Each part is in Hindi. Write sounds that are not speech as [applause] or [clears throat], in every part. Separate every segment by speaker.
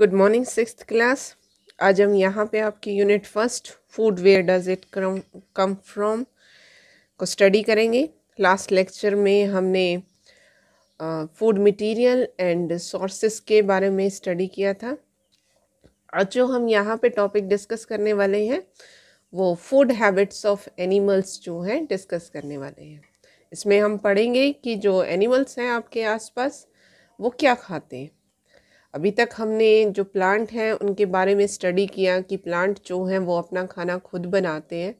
Speaker 1: गुड मॉर्निंग सिक्स क्लास आज हम यहाँ पे आपकी unit first food where does it come from को स्टडी करेंगे लास्ट लेक्चर में हमने फूड मटेरियल एंड सोर्सेस के बारे में स्टडी किया था आज जो हम यहाँ पे टॉपिक डिस्कस करने वाले हैं वो फूड हैबिट्स ऑफ एनिमल्स जो हैं डिस्कस करने वाले हैं इसमें हम पढ़ेंगे कि जो एनिमल्स हैं आपके आसपास वो क्या खाते हैं अभी तक हमने जो प्लांट हैं उनके बारे में स्टडी किया कि प्लांट जो हैं वो अपना खाना खुद बनाते हैं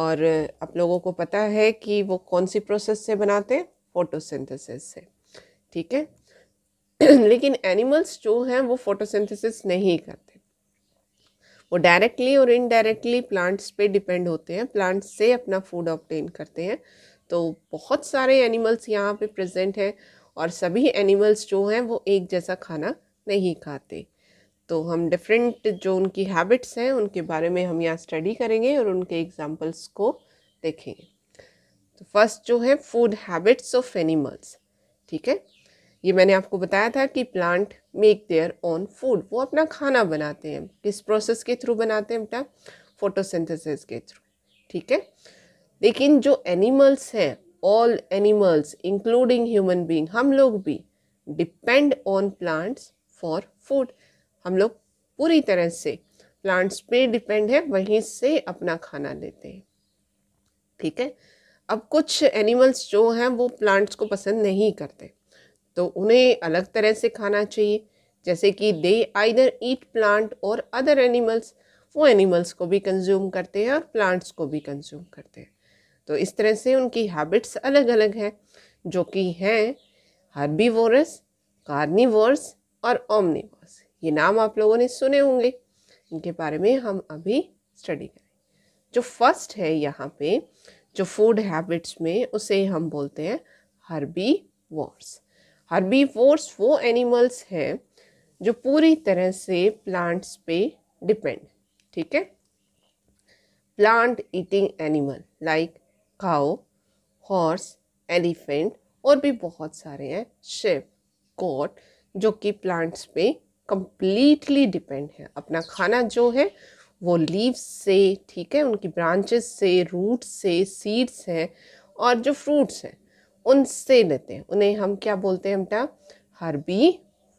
Speaker 1: और आप लोगों को पता है कि वो कौन सी प्रोसेस से बनाते हैं फोटोसिंथेसिस से ठीक है [clears throat] लेकिन एनिमल्स जो हैं वो फोटोसिंथेसिस नहीं करते वो डायरेक्टली और इनडायरेक्टली प्लांट्स पे डिपेंड होते हैं प्लांट्स से अपना फूड ऑप्टेन करते हैं तो बहुत सारे एनिमल्स यहाँ पे प्रेजेंट हैं और सभी एनिमल्स जो हैं वो एक जैसा खाना नहीं खाते तो हम डिफरेंट जो उनकी हैबिट्स हैं उनके बारे में हम यहाँ स्टडी करेंगे और उनके एग्जाम्पल्स को देखेंगे तो फर्स्ट जो है फूड हैबिट्स ऑफ एनिमल्स ठीक है ये मैंने आपको बताया था कि plant make their own food वो अपना खाना बनाते हैं किस प्रोसेस के थ्रू बनाते हैं बेटा फोटोसिंथेसिस के थ्रू ठीक है लेकिन जो एनिमल्स हैं all animals including human being हम लोग भी depend on plants for food हम लोग पूरी तरह से प्लांट्स पे डिपेंड है वहीं से अपना खाना लेते हैं ठीक है अब कुछ एनिमल्स जो हैं वो प्लांट्स को पसंद नहीं करते तो उन्हें अलग तरह से खाना चाहिए जैसे कि they either eat plant or other animals वो एनिमल्स को भी कंज्यूम करते हैं और प्लांट्स को भी कंज्यूम करते हैं तो इस तरह से उनकी हैबिट्स अलग अलग हैं जो कि हैं हर्बीवोरस कार्निवोर्स और ओमनीबॉस ये नाम आप लोगों ने सुने होंगे इनके बारे में हम अभी स्टडी करें जो फर्स्ट है यहाँ पे जो फूड हैबिट्स में उसे हम बोलते हैं हर्बी वॉर्स हर्बी वॉर्स वो एनिमल्स हैं जो पूरी तरह से प्लांट्स पे डिपेंड ठीक है plant eating animal like cow horse elephant और भी बहुत सारे हैं शिप कोट जो कि प्लांट्स पे कम्प्लीटली डिपेंड है अपना खाना जो है वो लीव्स से ठीक है उनकी ब्रांचेस से रूट्स से सीड्स हैं और जो फ्रूट्स हैं उनसे लेते हैं उन्हें हम क्या बोलते हैं बेटा हर्बी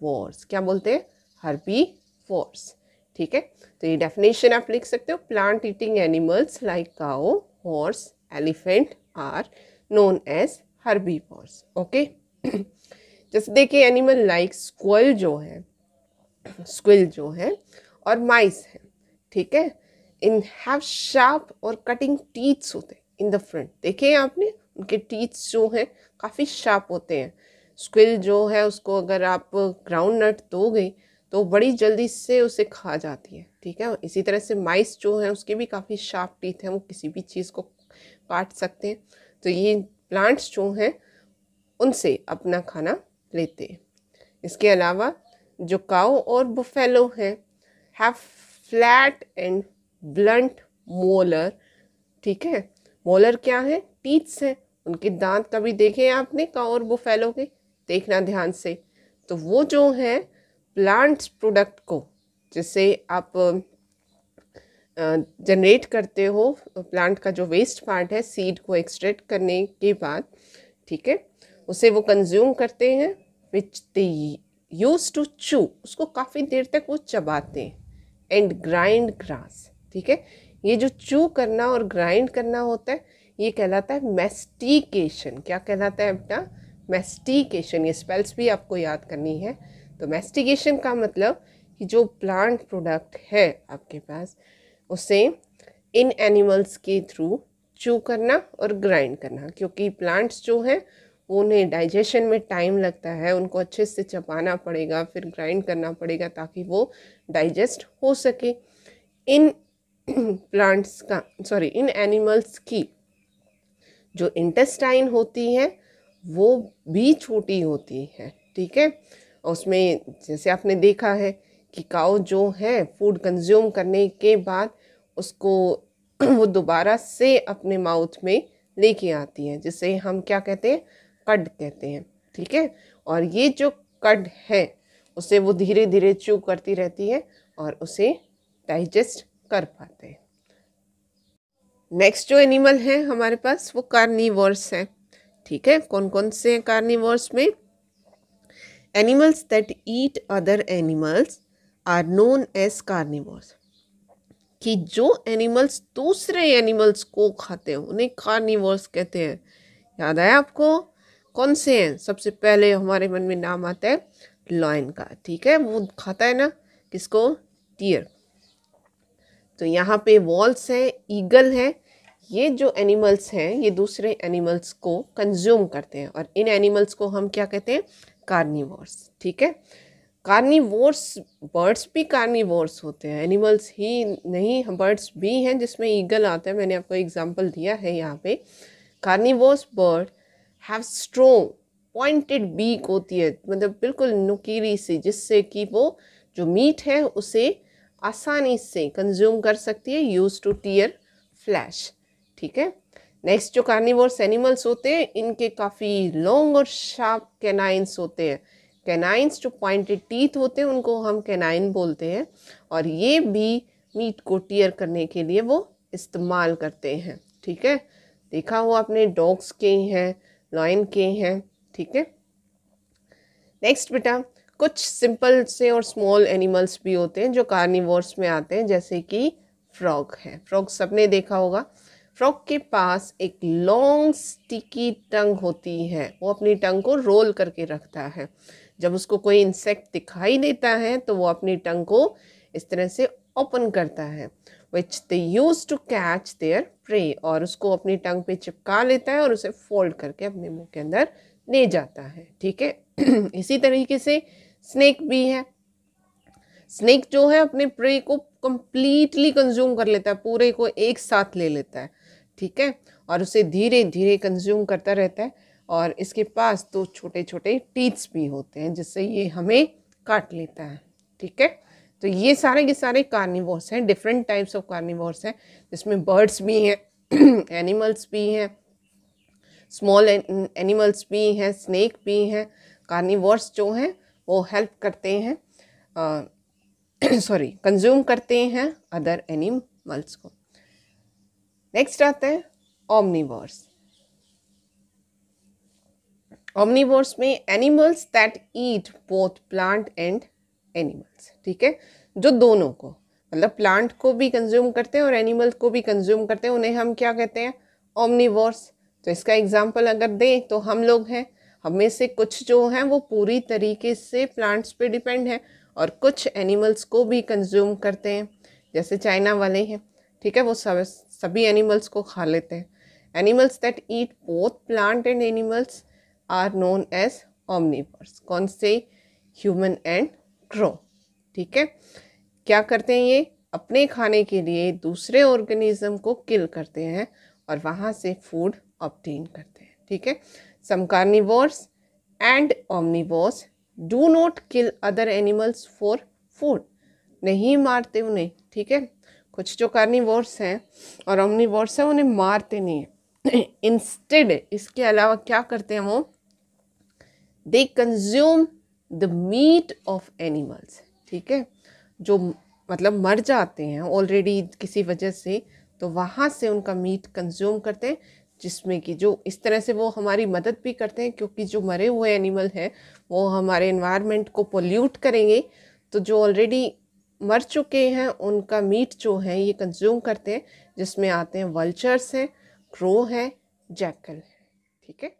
Speaker 1: वॉर्स क्या बोलते हैं हर्बी वॉर्स ठीक है तो ये डेफिनेशन आप लिख सकते हो plant eating animals like cow horse elephant are known as herbivores okay जैसे देखिए एनिमल लाइक स्क्वल जो है स्क्विल जो है और माइस है ठीक है इन हैव शार्प और कटिंग टीथ्स होते हैं इन द फ्रंट देखे आपने उनके टीथ्स जो हैं काफ़ी शार्प होते हैं स्क्विल जो है उसको अगर आप ग्राउंड नट दोगे तो बड़ी जल्दी से उसे खा जाती है ठीक है इसी तरह से माइस जो हैं उसके भी काफ़ी शार्प टीथ हैं वो किसी भी चीज़ को काट सकते हैं तो ये प्लांट्स जो हैं उनसे अपना खाना लेते इसके अलावा जो काओ और बुफेलो हैं have flat and blunt molar ठीक है मोलर क्या है टीथ्स हैं उनके दांत कभी देखे हैं आपने काओ और बुफेलो के देखना ध्यान से तो वो जो है प्लांट्स प्रोडक्ट को जिससे आप जनरेट करते हो प्लांट का जो वेस्ट पार्ट है सीड को एक्सट्रैक्ट करने के बाद ठीक है उसे वो कंज्यूम करते हैं विच दे यूज टू चू उसको काफ़ी देर तक वो चबाते हैं एंड ग्राइंड ग्रास ठीक है ये जो चू करना और ग्राइंड करना होता है ये कहलाता है मेस्टिकेशन क्या कहलाता है अपना मेस्टिकेशन ये स्पेल्स भी आपको याद करनी है तो मेस्टिकेशन का मतलब कि जो प्लांट प्रोडक्ट है आपके पास उसे इन एनिमल्स के थ्रू चू करना और ग्राइंड करना क्योंकि प्लांट्स जो हैं उन्हें डाइजेशन में टाइम लगता है उनको अच्छे से चबाना पड़ेगा फिर ग्राइंड करना पड़ेगा ताकि वो डाइजेस्ट हो सके इन प्लांट्स [clears throat] का सॉरी इन एनिमल्स की जो इंटेस्टाइन होती है वो भी छोटी होती है ठीक है उसमें जैसे आपने देखा है कि काओ जो है फूड कंज्यूम करने के बाद उसको [clears throat] वो दोबारा से अपने माउथ में लेके आती है जिसे हम क्या कहते हैं कड कहते हैं ठीक है और ये जो कड है उसे वो धीरे धीरे चू करती रहती है और उसे डाइजेस्ट कर पाते हैं नेक्स्ट जो एनिमल है हमारे पास वो कार्निवर्स हैं ठीक है कौन कौन से हैं कार्निवर्स में animals that eat other animals are known as carnivores कि जो एनिमल्स दूसरे एनिमल्स को खाते हैं उन्हें कार्निवर्स कहते हैं याद आया आपको कौन से हैं सबसे पहले हमारे मन में नाम आता है लॉयन का ठीक है वो खाता है ना किसको टीयर तो यहाँ पे वॉल्स हैं ईगल है ये जो एनिमल्स हैं ये दूसरे एनिमल्स को कंज्यूम करते हैं और इन एनिमल्स को हम क्या कहते हैं कार्निवोर्स ठीक है कार्निवोर्स बर्ड्स भी कार्निवोर्स होते हैं एनिमल्स ही नहीं बर्ड्स भी हैं जिसमें ईगल आते हैं मैंने आपको एग्जांपल दिया है यहाँ पे carnivores bird have strong pointed beak होती है मतलब बिल्कुल नुकीली सी जिससे कि वो जो मीट है उसे आसानी से कंज्यूम कर सकती है यूज टू टीयर फ्लैश ठीक है नेक्स्ट जो कार्निवर्स एनिमल्स होते हैं इनके काफ़ी लॉन्ग और शार्प कैनाइंस होते हैं कैनाइंस जो पॉइंटेड टीथ होते हैं उनको हम कैनाइन बोलते हैं और ये भी मीट को टीयर करने के लिए वो इस्तेमाल करते हैं ठीक है देखा हो आपने डॉग्स के हैं लॉइन के हैं ठीक है नेक्स्ट बेटा कुछ सिंपल से और स्मॉल एनिमल्स भी होते हैं जो कार्निवोर्स में आते हैं जैसे कि फ्रॉग है फ्रॉग सबने देखा होगा फ्रॉग के पास एक लॉन्ग स्टिकी टंग होती है वो अपनी टंग को रोल करके रखता है जब उसको कोई इंसेक्ट दिखाई देता है तो वो अपनी टंग को इस तरह से ओपन करता है which they use to catch their prey और उसको अपनी टंग पे चिपका लेता है और उसे फोल्ड करके अपने मुंह के अंदर ले जाता है ठीक है [clears throat] इसी तरीके से स्नेक भी है स्नेक जो है अपने प्रे को कंप्लीटली कंज्यूम कर लेता है पूरे को एक साथ ले लेता है ठीक है और उसे धीरे धीरे कंज्यूम करता रहता है और इसके पास दो छोटे छोटे टीथ्स भी होते हैं जिससे ये हमें काट लेता है ठीक है तो ये सारे के सारे कार्निवोर्स हैं डिफरेंट टाइप्स ऑफ कार्निवोर्स हैं जिसमें बर्ड्स भी हैं एनिमल्स [clears throat] भी हैं स्मॉल एनिमल्स भी हैं स्नैक भी हैं कार्निवोर्स जो हैं वो हेल्प करते हैं सॉरी कंज्यूम [clears throat] करते हैं अदर एनिमल्स को नेक्स्ट आते हैं ओमनीवर्स ओमनीवर्स में animals that eat both plant and animals ठीक है जो दोनों को मतलब प्लांट को भी कंज्यूम करते हैं और एनिमल्स को भी कंज्यूम करते हैं उन्हें हम क्या कहते हैं ओमनीवोर्स तो इसका एग्जाम्पल अगर दें तो हम लोग हैं हमें से कुछ जो हैं वो पूरी तरीके से प्लांट्स पे डिपेंड हैं और कुछ एनिमल्स को भी कंज्यूम करते हैं जैसे चाइना वाले हैं ठीक है वो सब सभी एनिमल्स को खा लेते हैं animals that eat both plant and animals are known as omnivores कौन से ह्यूमन एंड ड्रॉ ठीक है क्या करते हैं ये अपने खाने के लिए दूसरे ऑर्गेनिज्म को किल करते हैं और वहाँ से फूड ऑप्टेन करते हैं ठीक है some and omnivores do not kill other animals for food नहीं मारते उन्हें ठीक है कुछ जो कार्निवोर्स हैं और ओमनिवोर्स हैं उन्हें मारते नहीं हैं इंस्टेड [coughs] इसके अलावा क्या करते हैं वो they consume the meat of animals ठीक है जो मतलब मर जाते हैं ऑलरेडी किसी वजह से तो वहाँ से उनका मीट कंज्यूम करते हैं जिसमें कि जो इस तरह से वो हमारी मदद भी करते हैं क्योंकि जो मरे हुए एनिमल हैं वो हमारे इन्वायरमेंट को पोल्यूट करेंगे तो जो ऑलरेडी मर चुके हैं उनका मीट जो है ये कंज्यूम करते हैं जिसमें आते हैं वल्चर्स हैं क्रो हैं जैकल हैं ठीक है